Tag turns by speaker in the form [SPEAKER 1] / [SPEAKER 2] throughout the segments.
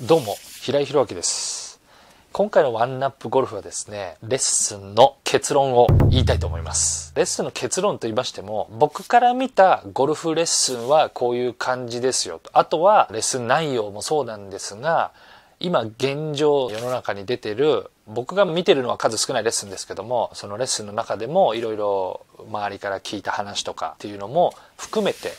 [SPEAKER 1] どうも、平井宏明です。今回のワンナップゴルフはですね、レッスンの結論を言いたいと思います。レッスンの結論と言いましても、僕から見たゴルフレッスンはこういう感じですよ。あとは、レッスン内容もそうなんですが、今現状世の中に出てる僕が見てるのは数少ないレッスンですけどもそのレッスンの中でもいろいろ周りから聞いた話とかっていうのも含めて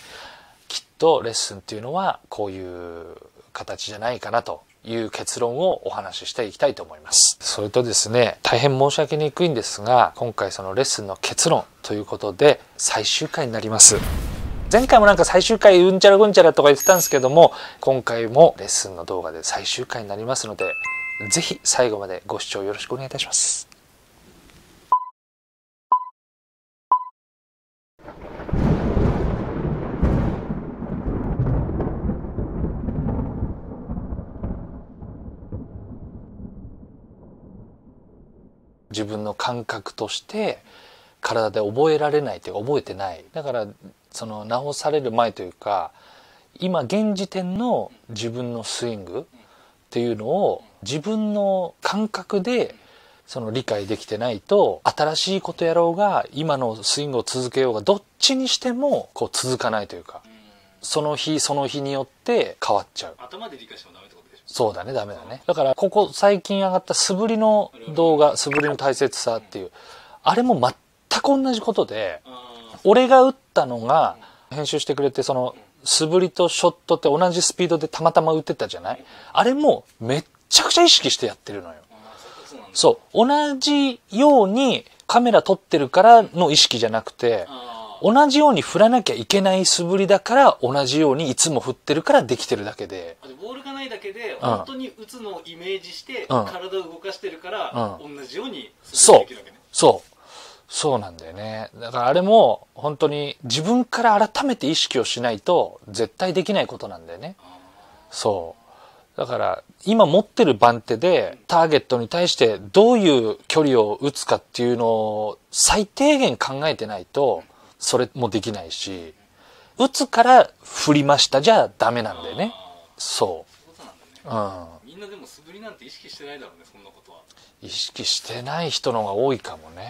[SPEAKER 1] きっとレッスンっていうのはこういう形じゃないかなという結論をお話ししていきたいと思います。それとですね、大変申し訳にくいんですが、今回そのレッスンの結論ということで最終回になります。前回もなんか最終回うんちゃらぐんちゃらとか言ってたんですけども、今回もレッスンの動画で最終回になりますので、是非最後までご視聴よろしくお願いいたします。自分の感覚として体で覚えられないという覚えてないだからその直される前というか今現時点の自分のスイングっていうのを自分の感覚でその理解できてないと新しいことやろうが今のスイングを続けようがどっちにしてもこう続かないというかその日その日によって変わっちゃう頭
[SPEAKER 2] で理解してもダメ
[SPEAKER 1] そうだね、ダメだね。だから、ここ最近上がった素振りの動画、素振りの大切さっていう、あれも全く同じことで、俺が打ったのが、編集してくれて、その、素振りとショットって同じスピードでたまたま打ってたじゃないあれもめっちゃくちゃ意識してやってるのよ。そう。同じようにカメラ撮ってるからの意識じゃなくて、同じように振らなきゃいけない素振りだから同じようにいつも振ってるからできてるだけでボールがないだけで本当
[SPEAKER 2] に打つのをイメージして体を動かしてるから、同じように素振りできるわ
[SPEAKER 1] けねそうそうなんだよね。だからあれも本当に自分から改めて意識をしないと絶対できないことなんだよね。そう。だから今持ってる番手でターゲットに対してどういう距離を打つかっていうのを最低限考えてないとそれもできないし、打つから振りましたじゃダメなんだよね。そう。うん。
[SPEAKER 2] みんなでも素振りなんて意識してないだろうね、そんなことは。
[SPEAKER 1] 意識してない人の方が多いかもね。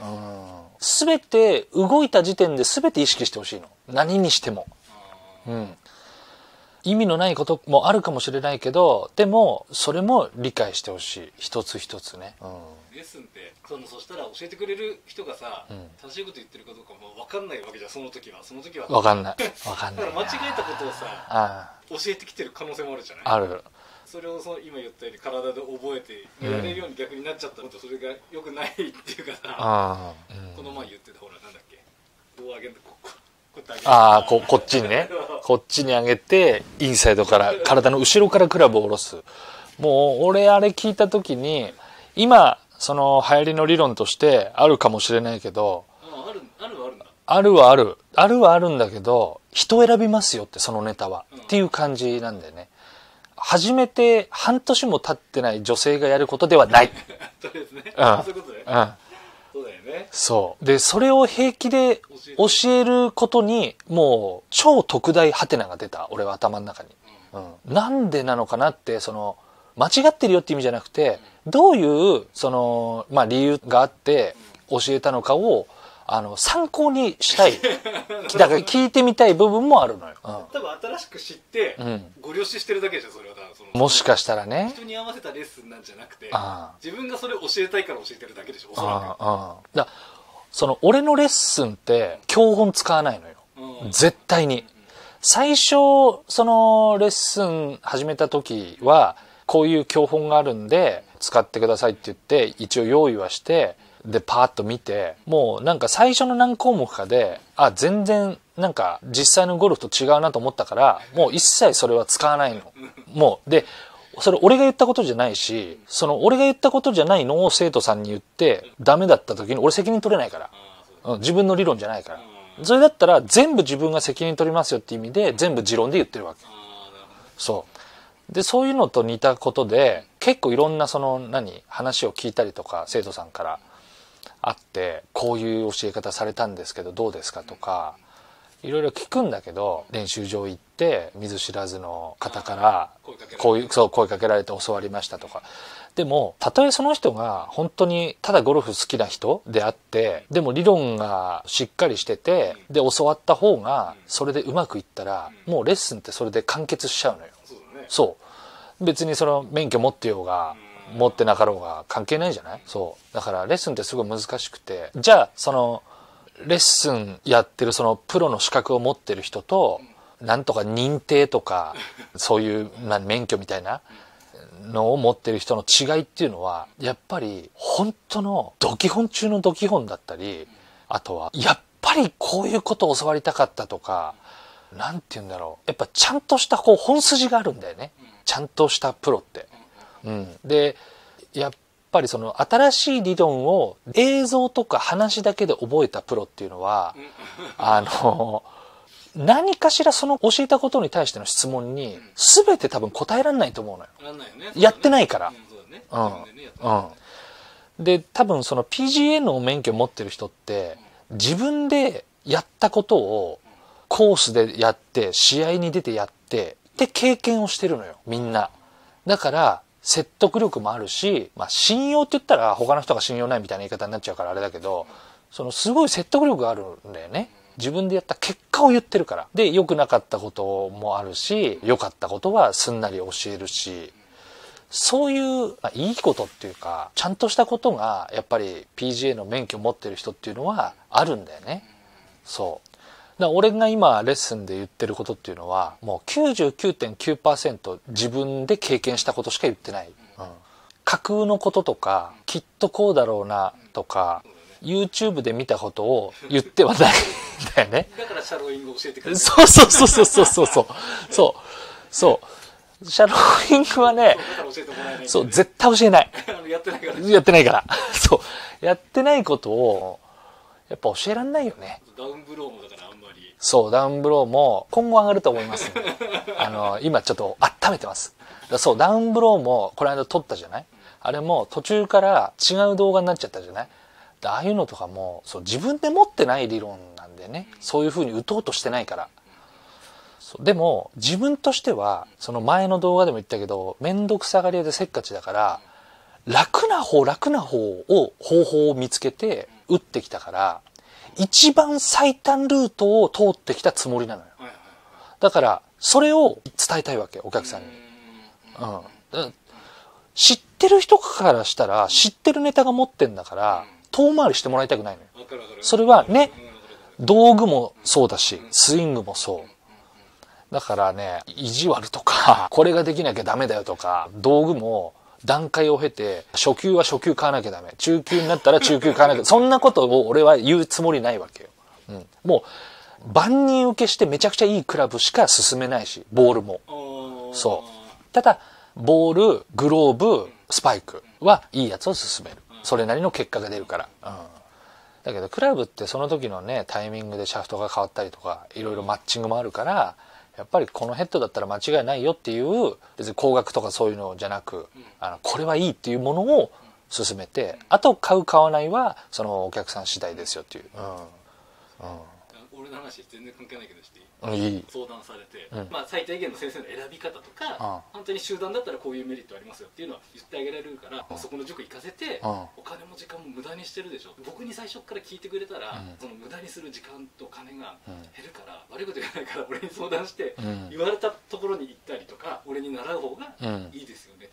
[SPEAKER 1] うん。すべて動いた時点で全て意識してほしいの。何にしても。うん。意味のないこともあるかもしれないけどでもそれも理解してほしい一つ一つね、うん、レッスンって
[SPEAKER 2] そのそしたら教えてくれる人がさ、うん、正しいこと言ってるかどうかも分かんないわけじゃんその時はその時は分かんない分かんないだから間違えたことをさ教えてきてる可能性もあるじゃないあるそれをその今言ったように体で覚えて言われるように逆になっちゃったのとそれがよくないっていうか
[SPEAKER 1] さ、うん、この前言ってたほらなんだっけ胴上げのここああここっちにねこっちに上げてインサイドから体の後ろからクラブを下ろすもう俺あれ聞いた時に今その流行りの理論としてあるかもしれないけどあるはあるあるはあるんだけど人選びますよってそのネタは、っていう感じなんだよね初めて半年も経ってない女性がやることではない
[SPEAKER 2] そうね、うん、そういうことね、うんね。そ
[SPEAKER 1] う。で、それを平気で教えることに、もう、超特大ハテナが出た。俺は頭の中に。うん。なんでなのかなって、その、間違ってるよって意味じゃなくて、どういう、その、まあ、理由があって教えたのかを、うんあの参考にしたいだから聞いてみたい部分もあるのよ、うん、
[SPEAKER 2] 多分新しく知って、うん、ご了承してるだけじゃんそれは
[SPEAKER 1] そもしかしたらね
[SPEAKER 2] 人に合わせたレッスンなんじゃなくて自分がそれ教えたいから教えてるだけでし
[SPEAKER 1] ょそらくああだその俺のレッスンって教本使わないのよ、絶対に、最初そのレッスン始めた時はこういう教本があるんで使ってくださいって言って一応用意はして、でパーッと見てもうなんか最初の何項目かであ全然なんか実際のゴルフと違うなと思ったからもう一切それは使わないの。もうでそれ俺が言ったことじゃないしその俺が言ったことじゃないのを生徒さんに言ってダメだった時に俺責任取れないから、うん、自分の理論じゃないからそれだったら全部自分が責任取りますよって意味で全部持論で言ってるわけそうでそういうのと似たことで結構いろんなその何話を聞いたりとか生徒さんからあってこういう教え方されたんですけどどうですかとかいろいろ聞くんだけど練習場行って見ず知らずの方からこういうそう声かけられて教わりましたとかでもたとえその人が本当にただゴルフ好きな人であってでも理論がしっかりしててで教わった方がそれでうまくいったらもうレッスンってそれで完結しちゃうのよ。そう別にその免許持ってようが持ってなかろうが関係ないじゃないそうだからレッスンってすごい難しくてじゃあそのレッスンやってるそのプロの資格を持ってる人となんとか認定とかそういう、まあ、免許みたいなのを持ってる人の違いっていうのはやっぱり本当のドキ本中のドキ本だったりあとはやっぱりこういうことを教わりたかったとか何て言うんだろうやっぱちゃんとしたこう本筋があるんだよねちゃんとしたプロって。うん、でやっぱりその新しい理論を映像とか話だけで覚えたプロっていうのはあの何かしらその教えたことに対しての質問に全て多分答えられないと思うのよ。ね、やってないから。うん。うんで多分その PGA の免許持ってる人って自分でやったことをコースでやって試合に出てやってで経験をしてるのよみんなだから説得力もあるし、まあ、信用って言ったら他の人が信用ないみたいな言い方になっちゃうからあれだけど、そのすごい説得力があるんだよね。自分でやった結果を言ってるから。で、良くなかったこともあるし、良かったことはすんなり教えるし、そういう、まあ、いいことっていうか、ちゃんとしたことが、やっぱり PGA の免許持ってる人っていうのはあるんだよね。そう。だ俺が今レッスンで言ってることっていうのはもう99.9%自分で経験したことしか言ってない、うん、架空のこととかきっとこうだろうなとか YouTube で見たことを言ってはないだよねだからシャローイング教えてくれるそうそうそうそうそうそうそうそうシャローイングはねそう絶対教えないやってないからやってないからそうやってないことをやっぱ教えらんないよね。
[SPEAKER 2] ダウンブローもだ
[SPEAKER 1] そう、ダウンブローも今後上がると思います、あの、今ちょっと温めてます。そう、ダウンブローもこの間撮ったじゃないあれも途中から違う動画になっちゃったじゃないああいうのとかも、そう、自分で持ってない理論なんでね。そういう風に打とうとしてないから。でも、自分としては、その前の動画でも言ったけど、めんどくさがり屋でせっかちだから、楽な方、楽な方を、方法を見つけて打ってきたから、一番最短ルートを通ってきたつもりなのよ。だから、それを伝えたいわけ、お客さんに。うん。知ってる人からしたら、知ってるネタが持ってんだから、遠回りしてもらいたくないのよ。それはね、道具もそうだし、スイングもそう。だからね、意地悪とか、これができなきゃダメだよとか、道具も、段階を経て、初級は初級買わなきゃダメ。中級になったら中級買わなきゃ。そんなことを俺は言うつもりないわけよ。うん。もう、万人受けしてめちゃくちゃいいクラブしか進めないし、ボールも。そう。ただ、ボール、グローブ、スパイクはいいやつを進める。それなりの結果が出るから。うん。だけど、クラブってその時のね、タイミングでシャフトが変わったりとか、いろいろマッチングもあるから、やっぱりこのヘッドだったら間違いないよっていう別に高額とかそういうのじゃなく、あのこれはいいっていうものを勧めて、あと買う買わないはそのお客さん次第ですよっていう。うん、うん
[SPEAKER 2] の話全然関係ないけどして相談されて、うん、まあ、最低限の先生の選び方とか、本当に集団だったらこういうメリットありますよっていうのは言ってあげられるから、そこの塾行かせて、お金も時間も無駄にしてるでしょ僕に最初から聞いてくれたら、その無駄にする時間とお金が減るから、悪いこと言わないから俺に相談して、言われたところに行ったりとか俺に習う方がいいですよね、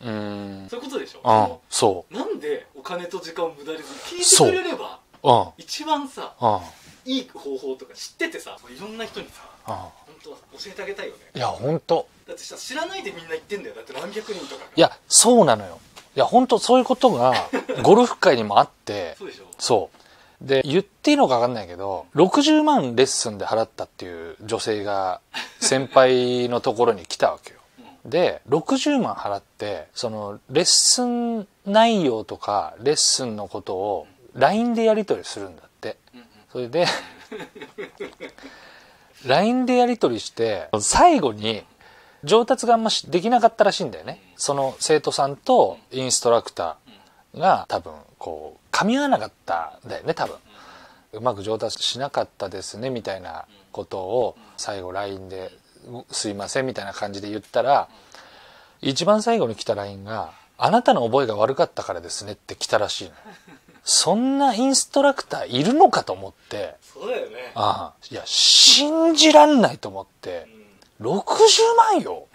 [SPEAKER 2] そういうことでしょそうなんでお金と時間を無駄にする聞いてくれれば一番さいい方法とか知っててさいろんな人にさ本当は教えてあげたいよね
[SPEAKER 1] いや本当
[SPEAKER 2] だってさ知らないでみんな言ってんだよだって何百
[SPEAKER 1] 人とかいやそうなのよいや本当そういうことが ゴルフ界にもあってそうでしょそうで言っていいのか分かんないけど60万レッスンで払ったっていう女性が先輩のところに来たわけよで60万払ってそのレッスン内容とかレッスンのことを LINE でやり取りするんだって、うん、それで LINE でやり取りして最後に上達があんまできなかったらしいんだよねその生徒さんとインストラクターが多分こう噛み合わなかったんだよね多分うまく上達しなかったですねみたいなことを最後 LINE で「すいません」みたいな感じで言ったら一番最後に来た LINE が「あなたの覚えが悪かったからですね」って来たらしいのそんなインストラクターいるのかと思って。そうだよね。ああいや、信じらんないと思って。うん、60万よ。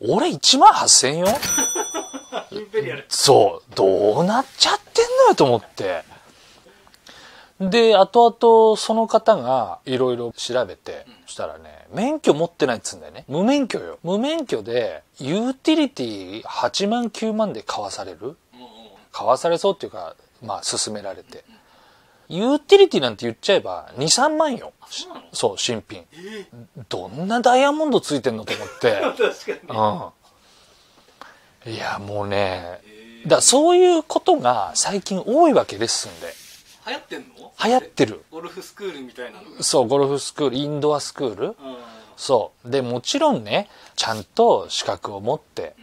[SPEAKER 1] 俺1万8000よ。インペリアル。そう。どうなっちゃってんのよと思って。で、後々その方がいろいろ調べて、うん、そしたらね、免許持ってないっつうんだよね。無免許よ。無免許で、ユーティリティ8万9万で買わされる、買わされそうっていうか、まあ、勧められて。ユーティリティなんて言っちゃえば、2、3万よ。そう、新品。どんなダイヤモンドついてんのと思って。確かに。うん。いや、もうね、だそういうことが最近多いわけですんで。
[SPEAKER 2] 流行ってんの流行ってる。ゴルフスクールみたいなの
[SPEAKER 1] そう、ゴルフスクール、インドアスクール。そう。で、もちろんね、ちゃんと資格を持って、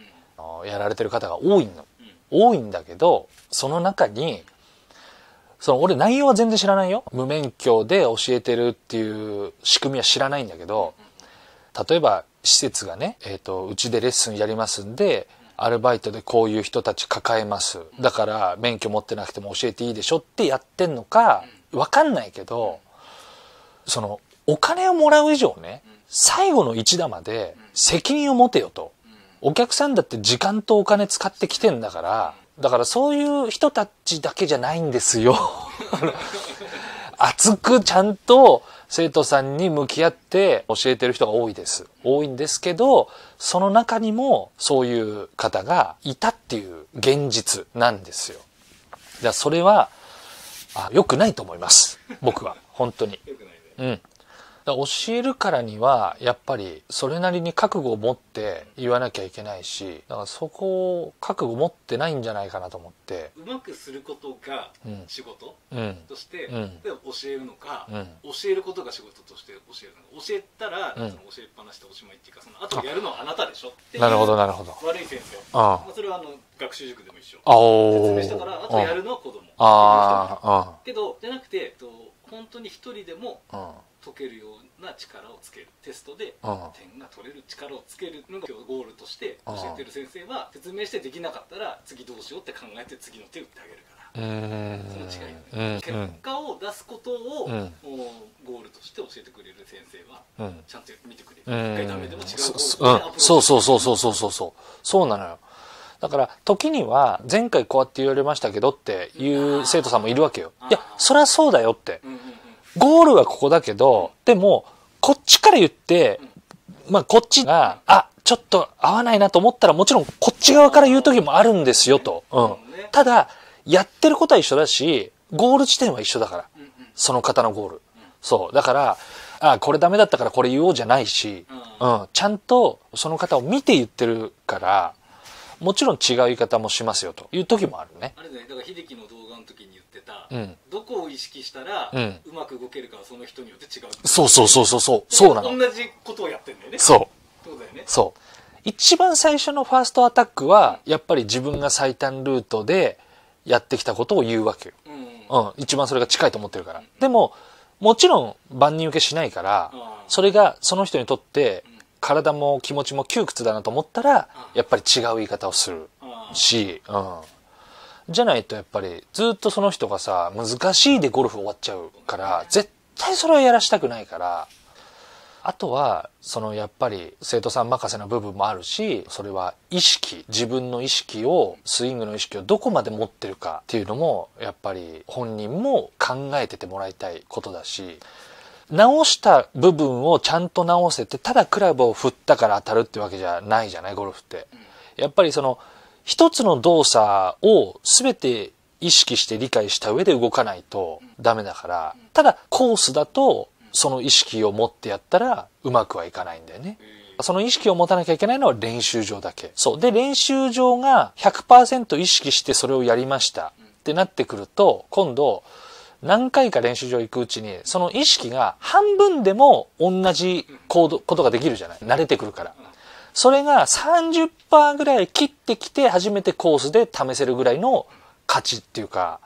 [SPEAKER 1] やられてる方が多いの。多いんだけど、その中に、その俺内容は全然知らないよ。無免許で教えてるっていう仕組みは知らないんだけど、例えば施設がね、えっ、ー、と、うちでレッスンやりますんで、アルバイトでこういう人たち抱えます。だから免許持ってなくても教えていいでしょってやってんのか、わかんないけど、その、お金をもらう以上ね、最後の一打まで責任を持てよと。お客さんだって時間とお金使ってきてんだから、だからそういう人たちだけじゃないんですよ。熱くちゃんと生徒さんに向き合って教えてる人が多いです。多いんですけど、その中にもそういう方がいたっていう現実なんですよ。じあそれは、あ、良くないと思います。僕は。本当に。うん。教えるからにはやっぱりそれなりに覚悟を持って言わなきゃいけないしだからそこを覚悟持ってないんじゃないかなと思って
[SPEAKER 2] うまくすることが仕事、うん、として、うん、教えるのか、うん、教えることが仕事として教えるのか教えたら、その教えっぱなしでおしまいっていうかそのあとやるのはあなたでしょってなるほどなるほど悪い先生あ、まあ、それはあの学習塾でも一緒あ説明したからあとやるのは子供ああけどじゃなくて、えっと本当に一人でも解けるような力をつけるテストで点が取れる力をつけるのが今日ゴールとして教えてる先生は説明してできなかったら次どうしようって考えて次の手打ってあげるから。
[SPEAKER 1] その違い、結果を出すことを、ゴールとして教えてくれる先生は、ちゃんと見てくれる、一回ダメでも違うそうそうそうそうそうそうそうそうなのよだから時には前回こうやって言われましたけどっていう生徒さんもいるわけよいやそりゃそうだよって、うんゴールはここだけど、でも、こっちから言って、まあ、こっちが、あ、ちょっと合わないなと思ったら、もちろんこっち側から言う時もあるんですよ、と。うん。ただ、やってることは一緒だし、ゴール地点は一緒だから。その方のゴール。そう。だから、あ、これダメだったからこれ言おうじゃないし、うん。ちゃんとその方を見て言ってるから、もちろん違う言い方もしますよという時もある
[SPEAKER 2] ね。あれだね、だから秀樹の動画の時にた、うん、どこを意識したら、うん、うまく動けるかはその人によって違うそうそうそうそうそうそうなの同じことをやってんだよねそうそうだよねそ
[SPEAKER 1] う一番最初のファーストアタックはやっぱり自分が最短ルートでやってきたことを言うわけよ、うん、うん、一番それが近いと思ってるから、でももちろん万人受けしないから、それがその人にとって体も気持ちも窮屈だなと思ったら、やっぱり違う言い方をするし、うんじゃないとやっぱりずっとその人がさ、難しいでゴルフ終わっちゃうから、絶対それはやらしたくないから、あとは、そのやっぱり生徒さん任せな部分もあるし、それは意識、自分の意識を、スイングの意識をどこまで持ってるかっていうのも、やっぱり本人も考えててもらいたいことだし、直した部分をちゃんと直せて、ただクラブを振ったから当たるってわけじゃないじゃない、ゴルフって。やっぱりその、一つの動作を全て意識して理解した上で動かないとダメだから、ただコースだとその意識を持ってやったらうまくはいかないんだよね。その意識を持たなきゃいけないのは練習場だけ。そう。で、練習場が100%意識してそれをやりましたってなってくると、今度、何回か練習場行くうちに、その意識が半分でも同じ行動、ことができるじゃない慣れてくるから。それが30%ぐらい切ってきて初めてコースで試せるぐらいの価値っていうか、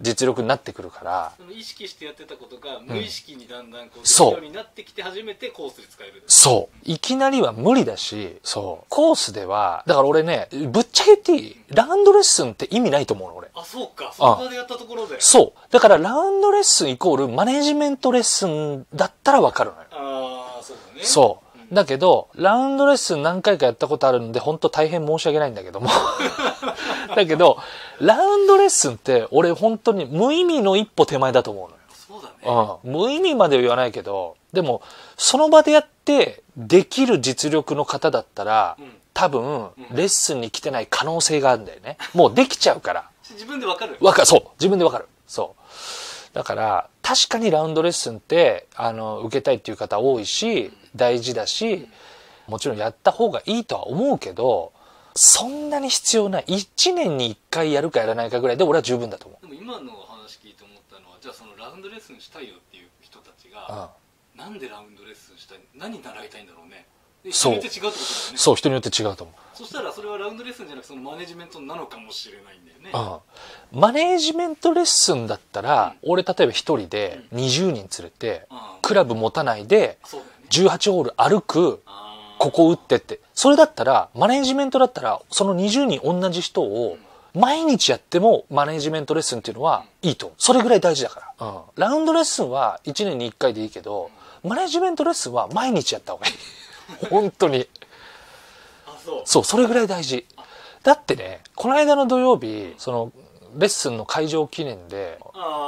[SPEAKER 1] 実力になってくるから意識してやってたことが無意識にだ
[SPEAKER 2] んだんこう、うようになってきて初めてコースで使える
[SPEAKER 1] そういきなりは無理だしそうコースではだから俺ねぶっちゃけていい、ラウンドレッスンって意味ないと思うの俺
[SPEAKER 2] あそうかそこでやったところでそ
[SPEAKER 1] うだからラウンドレッスンイコールマネジメントレッスンだったら分かるのよ
[SPEAKER 2] ああそうだねそう
[SPEAKER 1] だけど、ラウンドレッスン何回かやったことあるんで、本当大変申し訳ないんだけども だけど、ラウンドレッスンって、俺本当に無意味の一歩手前だと思うのよ。そうだね。うん。無意味までは言わないけど、でも、その場でやって、できる実力の方だったら、うん、多分、レッスンに来てない可能性があるんだよね。もうできちゃうから。
[SPEAKER 2] 自分でわかるわかる、そう。
[SPEAKER 1] 自分でわかる。そう。だから、確かにラウンドレッスンってあの受けたいっていう方多いし大事だしもちろんやった方がいいとは思うけどそんなに必要ない1年に1回やるかやらないかぐらいで俺は十分だと思
[SPEAKER 2] うでも今のお話聞いて思ったのはじゃあそのラウンドレッスンしたいよっていう人たちが、うん、なんでラウンドレッスンしたい何習いたいんだろうねそう人によって違うってことだよねそう
[SPEAKER 1] 人によって違うと思
[SPEAKER 2] うそしたらそれはラウンドレッスンじゃなくそのマネジメントなのかもしれないんだよね、
[SPEAKER 1] うん、マネジメントレッスンだったら、うん、俺例えば一人で20人連れて、うん、クラブ持たないで18ホール歩くここ打ってってそれだったらマネジメントだったらその20人同じ人を、毎日やってもマネジメントレッスンっていうのはいいとそれぐらい大事だから。うん。ラウンドレッスンは1年に1回でいいけど、マネジメントレッスンは毎日やった方がいい。本当に。そうそれぐらい大事だってねこの間の土曜日そのレッスンの会場記念で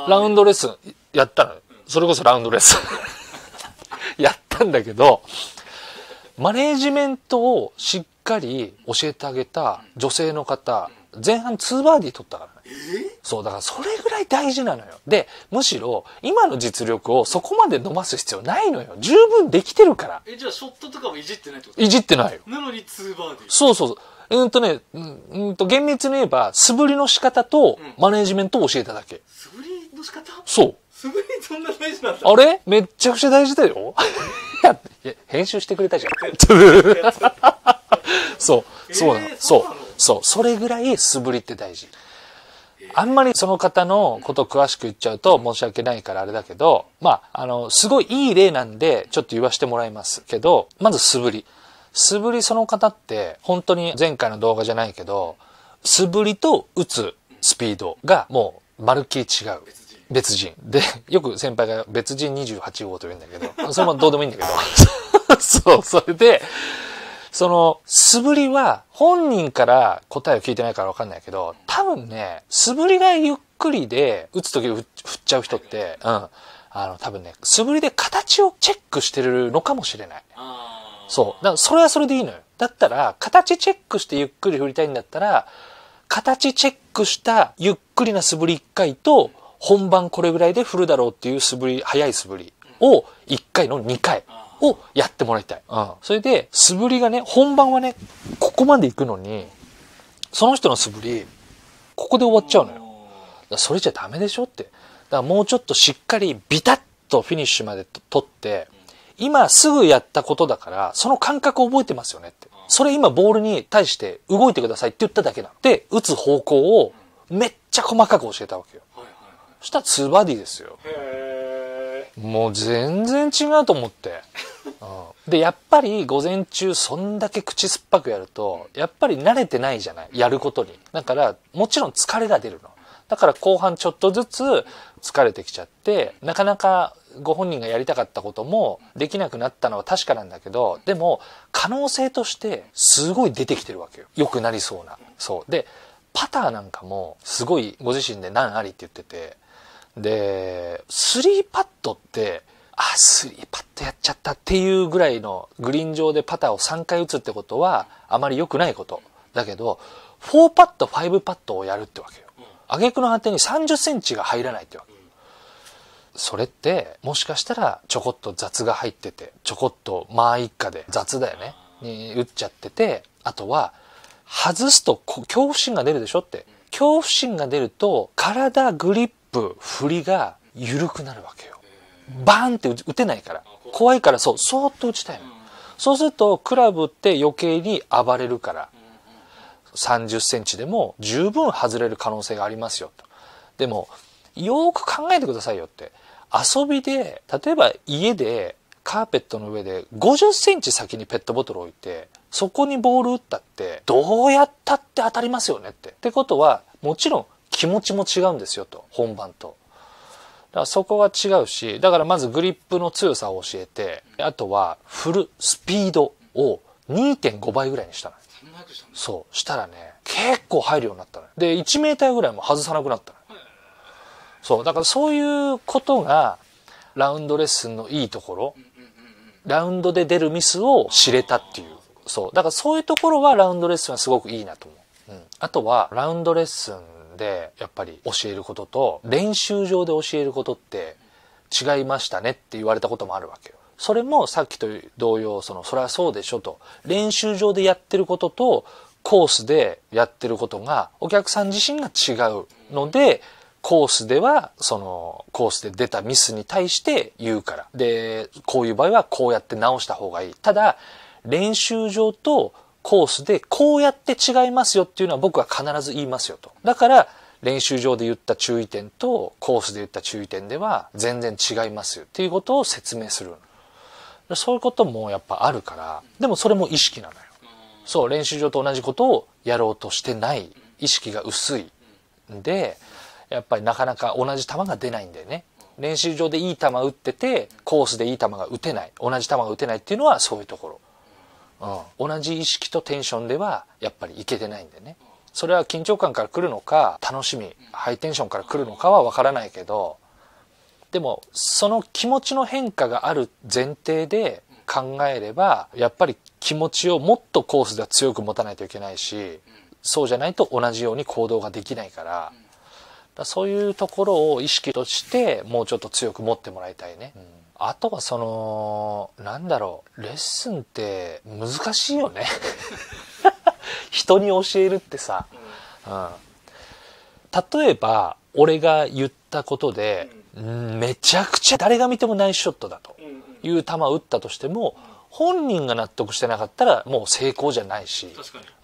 [SPEAKER 1] ラウンドレッスンやったのそれこそラウンドレッスン やったんだけどマネージメントをしっかり教えてあげた女性の方前半2バーディー取ったからそうだからそれぐらい大事なのよでむしろ今の実力をそこまで伸ばす必要ないのよ十分できてるから
[SPEAKER 2] えじゃあショットとかもいじってないって
[SPEAKER 1] こといじってないよ
[SPEAKER 2] なのに2バ
[SPEAKER 1] ーディーそうそううんとね、うんと厳密に言えば、素振りの仕方とマネジメントを教えただけ。うん、素
[SPEAKER 2] 振りの仕方そう。素振りそんな大事なんだ。あれめっちゃくちゃ大事だよ。
[SPEAKER 1] いや、編集してくれたじゃん。そう、そうなの。そう、そう、それぐらい素振りって大事。あんまりその方のこと詳しく言っちゃうと申し訳ないからあれだけど、まあ、あの、すごいいい例なんで、ちょっと言わしてもらいますけど、まず素振り。素振りその方って、本当に前回の動画じゃないけど、素振りと打つスピードがもう、まるっきり違う。別人。で、よく先輩が別人28号と言うんだけど、それもどうでもいいんだけど。そう、それで、その、素振りは本人から答えを聞いてないからわかんないけど、多分ね、素振りがゆっくりで、打つ時振っちゃう人って、うん。あの、多分ね、素振りで形をチェックしてるのかもしれない。そう。だからそれはそれでいいのよ。だったら、形チェックしてゆっくり振りたいんだったら、形チェックしたゆっくりな素振り1回と、本番これぐらいで振るだろうっていう素振り、早い素振りを1回の2回。うんをやってもらいたい。うん。それで、素振りがね、本番はね、ここまで行くのに、その人の素振り、ここで終わっちゃうのよ。だそれじゃダメでしょって。だからもうちょっとしっかりビタッとフィニッシュまで取って、今すぐやったことだから、その感覚覚えてますよねって。それ今ボールに対して動いてくださいって言っただけなの。で、打つ方向をめっちゃ細かく教えたわけよ。そしたら2バディですよ。へーもう全然違うと思って、うん、でやっぱり午前中そんだけ口酸っぱくやるとやっぱり慣れてないじゃないやることにだからもちろん疲れが出るのだから後半ちょっとずつ疲れてきちゃってなかなかご本人がやりたかったこともできなくなったのは確かなんだけどでも可能性としてすごい出てきてるわけよ良くなりそうなそうでパターなんかもすごいご自身で難ありって言っててで、3パットって、あ、3パットやっちゃったっていうぐらいのグリーン上でパターを3回打つってことはあまり良くないこと。だけど、4パット、5パットをやるってわけよ。挙句の果てに30センチが入らないってわけ。それってもしかしたらちょこっと雑が入っててちょこっとまあ一家で雑だよねに打っちゃっててあとは外すと恐怖心が出るでしょって恐怖心が出ると体グリップ振りが緩くなるわけよバーンって打てないから怖いからそうそーっと打ちたいのそうするとクラブって余計に暴れるから30センチでも十分外れる可能性がありますよとでもよーく考えてくださいよって遊びで例えば家でカーペットの上で50センチ先にペットボトル置いてそこにボール打ったってどうやったって当たりますよねって。ってことはもちろん気持ちも違うんですよと、本番と。だからそこが違うし、だからまずグリップの強さを教えて、あとは振るスピードを2.5倍ぐらいにしたの。そう。したらね、結構入るようになったの。で、1メーターぐらいも外さなくなったの。そう。だからそういうことが、ラウンドレッスンのいいところ、ラウンドで出るミスを知れたっていう。そう。だからそういうところはラウンドレッスンはすごくいいなと思う。うん。あとは、ラウンドレッスンでやっぱり教えることと練習場で教えることって違いましたねって言われたこともあるわけよ。それもさっきと同様そのそれはそうでしょと練習場でやってることとコースでやってることがお客さん自身が違うのでコースではそのコースで出たミスに対して言うからでこういう場合はこうやって直した方がいいただ練習場とコースでこうやって違いますよっていうのは僕は必ず言いますよと。だから練習場で言った注意点とコースで言った注意点では全然違いますよっていうことを説明する。そういうこともやっぱあるから、でもそれも意識なのよ。そう、練習場と同じことをやろうとしてない意識が薄いんで、やっぱりなかなか同じ球が出ないんだよね。練習場でいい球打ってて、コースでいい球が打てない。同じ球が打てないっていうのはそういうところ。うん、同じ意識とテンションではやっぱりいけてないんでねそれは緊張感から来るのか楽しみハイテンションから来るのかは分からないけどでもその気持ちの変化がある前提で考えればやっぱり気持ちをもっとコースでは強く持たないといけないしそうじゃないと同じように行動ができないからだそういうところを意識としてもうちょっと強く持ってもらいたいね。うんあとはその、なんだろう、レッスンって難しいよね 人に教えるってさ。うん。例えば、俺が言ったことで、うん、めちゃくちゃ誰が見てもナイスショットだという球を打ったとしても、本人が納得してなかったらもう成功じゃないし。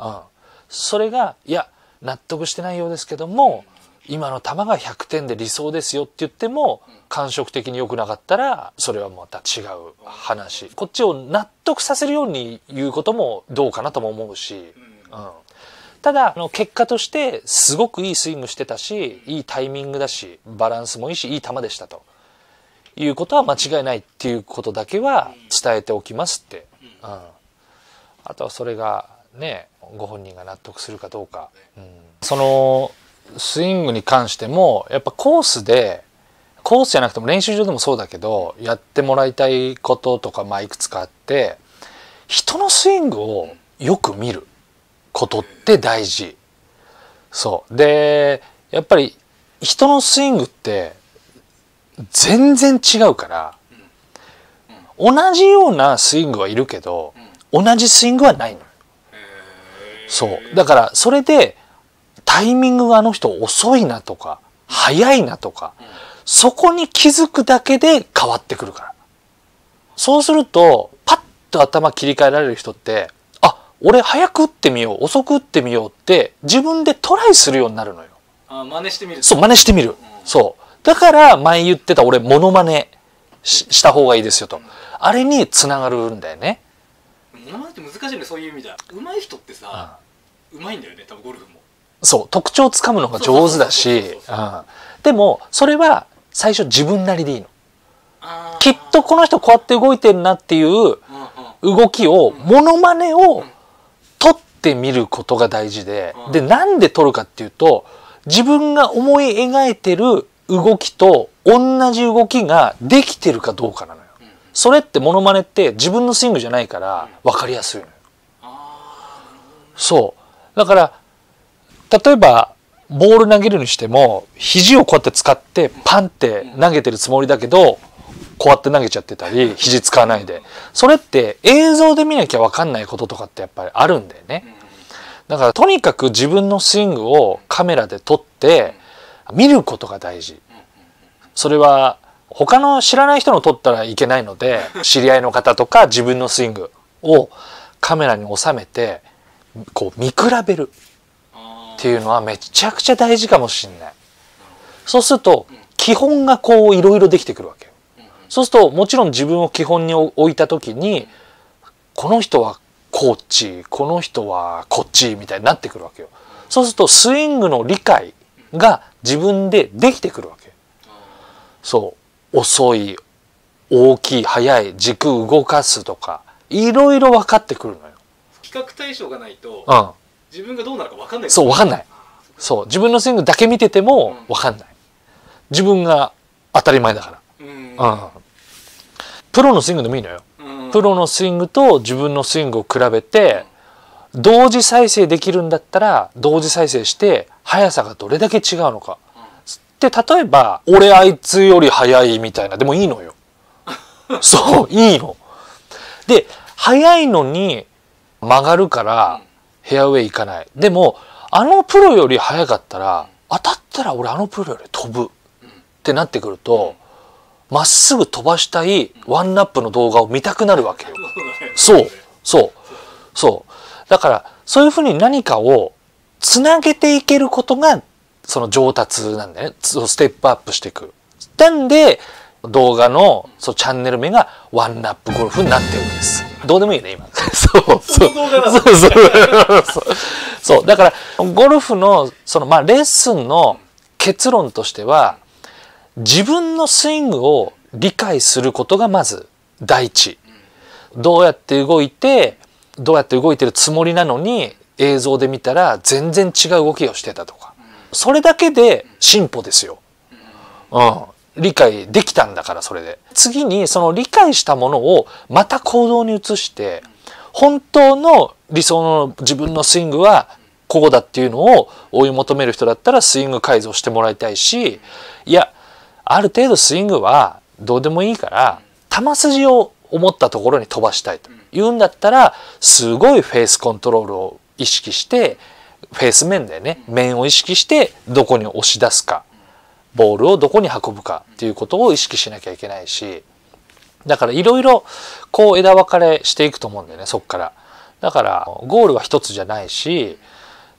[SPEAKER 1] うん。それが、いや、納得してないようですけども、うん今の球が100点で理想ですよって言っても、感触的に良くなかったら、それはまた違う話。こっちを納得させるように言うこともどうかなとも思うし、うん。ただ、あの、結果として、すごくいいスイングしてたし、いいタイミングだし、バランスもいいし、いい球でしたと。いうことは間違いないっていうことだけは伝えておきますって。うん。あとはそれが、ね、ご本人が納得するかどうか。うん。その、スイングに関してもやっぱコースでコースじゃなくても練習場でもそうだけどやってもらいたいこととか、まあ、いくつかあって人のスイングをよく見ることって大事。そうでやっぱり人のスイングって全然違うから同じようなスイングはいるけど同じスイングはないの。そうだからそれでタイミングがあの人遅いなとか早いなとか、そこに気づくだけで変わってくるからそうするとパッと頭切り替えられる人ってあ俺早く打ってみよう遅く打ってみようって自分でトライするようになるのよ
[SPEAKER 2] あ真似してみるそう真
[SPEAKER 1] 似してみる、うん、そうだから前言ってた俺モノマネしした方がいいですよと、あれにつながるんだよね
[SPEAKER 2] モノマネって難しいんだよ、そういう意味では上手い人ってさ、うん、上手いんだよ
[SPEAKER 1] ね多分ゴルフもそう特徴をつかむのが上手だしでもそれは最初自分なりでいいの。きっとこの人こうやって動いてるなっていう動きをモノマネを取ってみることが大事ででなんで取るかっていうと自分が思い描いてる動きと同じ動きができてるかどうかなのよ。それってモノマネって自分のスイングじゃないから分かりやすいのよ。そうだから例えばボール投げるにしても肘をこうやって使ってパンって投げてるつもりだけどこうやって投げちゃってたり肘使わないでそれって映像で見なきゃ分かんないこととかってやっぱりあるんだよねだからとにかく自分のスイングをカメラで撮って見ることが大事それは他の知らない人の撮ったらいけないので知り合いの方とか自分のスイングをカメラに収めてこう見比べるっていうのはめちゃくちゃ大事かもしんない。そうすると、基本がこういろいろできてくるわけ。そうすると、もちろん自分を基本に置いたときに、この人はこっち、この人はこっちみたいになってくるわけよ。そうすると、スイングの理解が自分でできてくるわけ。そう。遅い、大きい、速い、軸動かすとか、いろいろ分かってくるのよ。
[SPEAKER 2] 比較対象がないと、うん、自分がどうなるか分
[SPEAKER 1] かんないそう分かんないそう自分のスイングだけ見てても分かんない、自分が当たり前だから、うん、プロのスイングでもいいのよ、うん、プロのスイングと自分のスイングを比べて、同時再生できるんだったら同時再生して速さがどれだけ違うのか、で例えば俺あいつより速いみたいなでもいいのよ そういいので速いのに曲がるから、フェアウェイ行かない。でも、あのプロより速かったら、当たったら俺あのプロより飛ぶってなってくると、まっすぐ飛ばしたいワンナップの動画を見たくなるわけよ。そう、そう、そう。だから、そういうふうに何かをつなげていけることが、その上達なんだよね。ステップアップしていく。なんで、動画のそうチャンネル名がワンラップゴルフになってるんですどうでもいいね今 そうそうそうそう そうだからゴルフのそのまあレッスンの結論としては自分のスイングを理解することがまず第一どうやって動いてどうやって動いてるつもりなのに映像で見たら全然違う動きをしてたとかそれだけで進歩ですよ、うん、理解できたんだからそれで次にその理解したものをまた行動に移して本当の理想の自分のスイングはこうだっていうのを追い求める人だったらスイング改造してもらいたいしいやある程度スイングはどうでもいいから球筋を思ったところに飛ばしたいというんだったらすごいフェースコントロールを意識してフェース面だよね面を意識してどこに押し出すかボールをどこに運ぶかっていうことを意識しなきゃいけないし、だからいろいろこう枝分かれしていくと思うんだよね、そっから。だからゴールは一つじゃないし、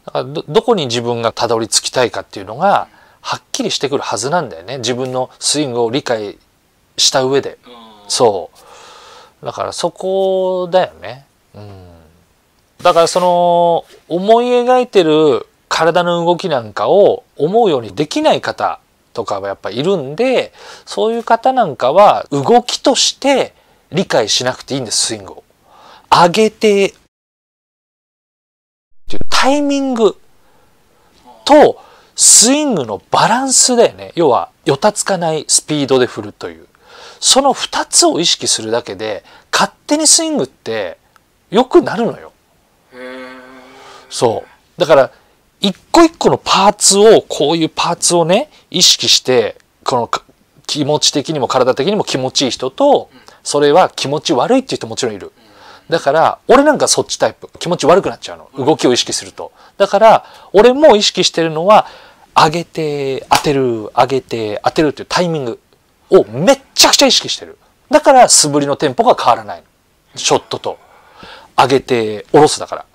[SPEAKER 1] だかどどこに自分がたどり着きたいかっていうのがはっきりしてくるはずなんだよね。自分のスイングを理解した上で。そう。だからそこだよね。うん。だからその思い描いてる体の動きなんかを思うようにできない方とかはやっぱいるんでそういう方なんかは動きとして理解しなくていいんですスイングを。上げてタイミングとスイングのバランスだよね要はよたつかないスピードで振るというその2つを意識するだけで勝手にスイングって良くなるのよ。そうだから一個一個のパーツを、こういうパーツをね、意識して、この気持ち的にも体的にも気持ちいい人と、それは気持ち悪いっていう人もちろんいる。だから、俺なんかそっちタイプ。気持ち悪くなっちゃうの。動きを意識すると。だから、俺も意識してるのは、上げて、当てる、上げて、当てるっていうタイミングをめっちゃくちゃ意識してる。だから、素振りのテンポが変わらないショットと。上げて、下ろすだから。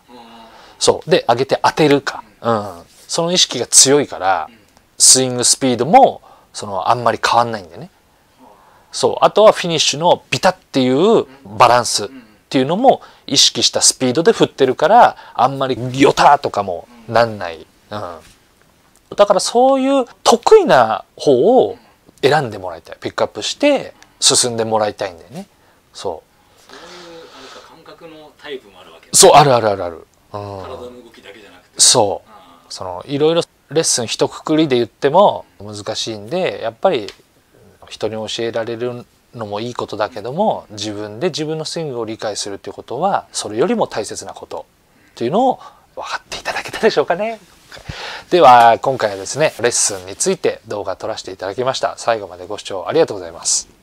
[SPEAKER 1] そう。で、上げて当てるか。うん、その意識が強いからスイングスピードもそのあんまり変わんないんでねそうあとはフィニッシュのビタっていうバランスっていうのも意識したスピードで振ってるからあんまりヨタとかもなんない、うん、だからそういう得意な方を選んでもらいたいピックアップして進んでもらいたいんだよねそうそうあるあるあるある、うん、体の動きだけじゃなくてそうそのいろいろレッスン一括りで言っても難しいんでやっぱり人に教えられるのもいいことだけども自分で自分のスイングを理解するということはそれよりも大切なことというのを分かっていただけたでしょうかね。では今回はですねレッスンについて動画撮らせていただきました最後までご視聴ありがとうございます